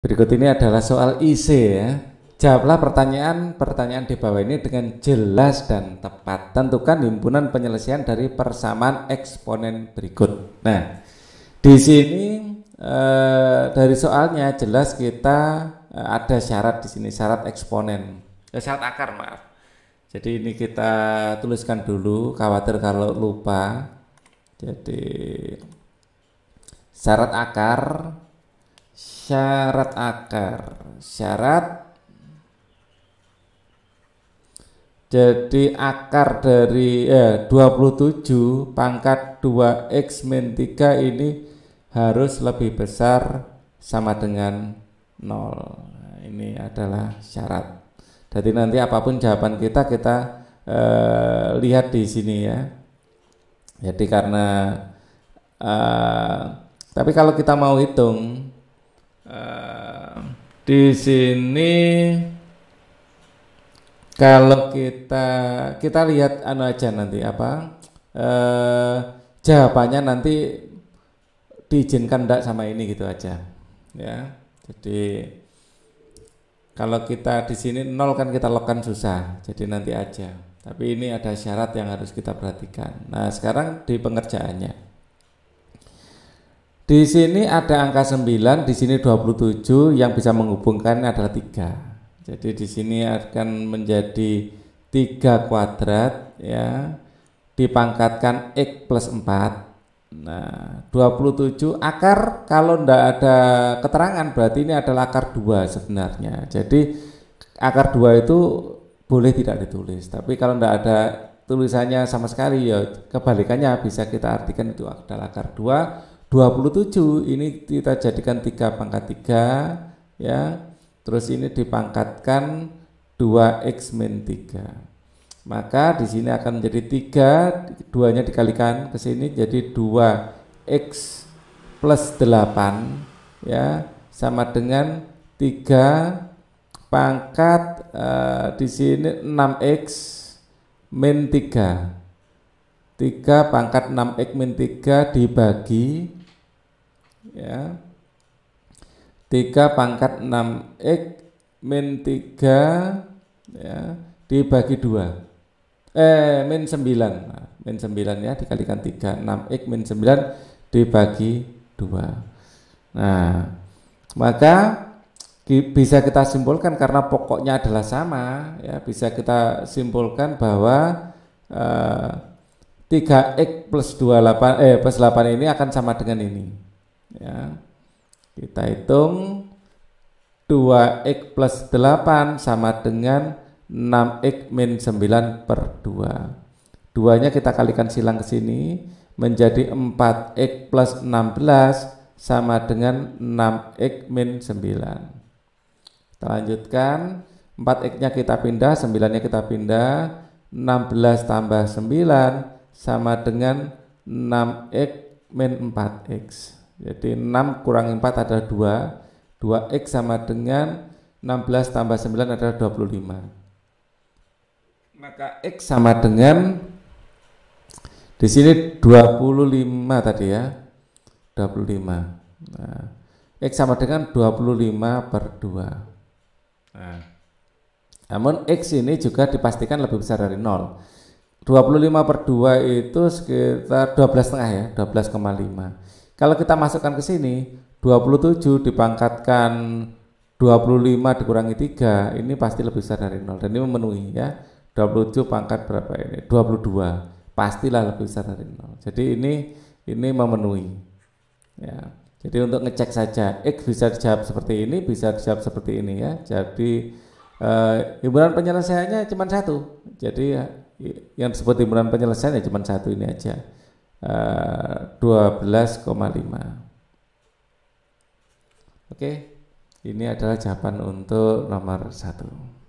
Berikut ini adalah soal IC ya. Jawablah pertanyaan-pertanyaan di bawah ini dengan jelas dan tepat. Tentukan himpunan penyelesaian dari persamaan eksponen berikut. Nah, di sini eh, dari soalnya jelas kita eh, ada syarat di sini syarat eksponen, eh, syarat akar maaf. Jadi ini kita tuliskan dulu, khawatir kalau lupa. Jadi syarat akar syarat akar syarat jadi akar dari ya, 27 pangkat 2x min 3 ini harus lebih besar sama dengan 0 nah, ini adalah syarat jadi nanti apapun jawaban kita kita eh, lihat di sini ya jadi karena eh, tapi kalau kita mau hitung Eh, di sini kalau kita kita lihat anu aja nanti apa eh, jawabannya nanti diizinkan tidak sama ini gitu aja ya jadi kalau kita di sini nol kan kita lokan susah jadi nanti aja tapi ini ada syarat yang harus kita perhatikan nah sekarang di pengerjaannya di sini ada angka 9, di sini 27 yang bisa menghubungkan adalah 3. Jadi di sini akan menjadi 3 kuadrat ya dipangkatkan X plus 4. Nah, 27 akar kalau tidak ada keterangan berarti ini adalah akar 2 sebenarnya. Jadi akar 2 itu boleh tidak ditulis, tapi kalau tidak ada tulisannya sama sekali ya kebalikannya bisa kita artikan itu adalah akar 2 27 ini kita jadikan 3 pangkat 3 ya. Terus ini dipangkatkan 2x min 3. Maka di sini akan menjadi 3, duanya dikalikan ke sini jadi 2x plus 8 ya sama dengan 3 pangkat uh, di sini 6x min 3. 3 pangkat 6x min 3 dibagi ya 3 pangkat 6x min 3 ya, dibagi 2 eh min 9 nah, min 9 ya dikalikan 3 6x min 9 dibagi 2 nah maka bisa kita simpulkan karena pokoknya adalah sama ya bisa kita simpulkan bahwa eh, 3x plus 28 eh plus 8 ini akan sama dengan ini ya kita hitung 2x plus 8 sama dengan 6x min 9 per 2. Duanya kita kalikan silang ke sini menjadi 4x plus 16 sama dengan 6x min 9. Kita lanjutkan 4x-nya kita pindah, 9-nya kita pindah, 16 tambah 9 sama dengan 6x min 4x. Jadi 6 kurang 4 adalah 2 2X sama dengan 16 tambah 9 adalah 25 Maka X sama dengan Di sini 25 tadi ya 25 nah, X sama dengan 25 per 2 nah. Namun X ini juga dipastikan lebih besar dari 0 25 per 2 itu sekitar 12,5 ya 12,5 kalau kita masukkan ke sini, 27 dipangkatkan 25 dikurangi 3, ini pasti lebih besar dari 0. Dan ini memenuhi ya. 27 pangkat berapa ini? 22. Pastilah lebih besar dari 0. Jadi ini ini memenuhi. Ya. Jadi untuk ngecek saja, X eh, bisa dijawab seperti ini, bisa dijawab seperti ini ya. Jadi eh, himpunan penyelesaiannya cuma satu. Jadi ya, yang disebut penyelesaian penyelesaiannya cuma satu ini aja. 12,5 eh, Oke, ini adalah jawaban untuk nomor 1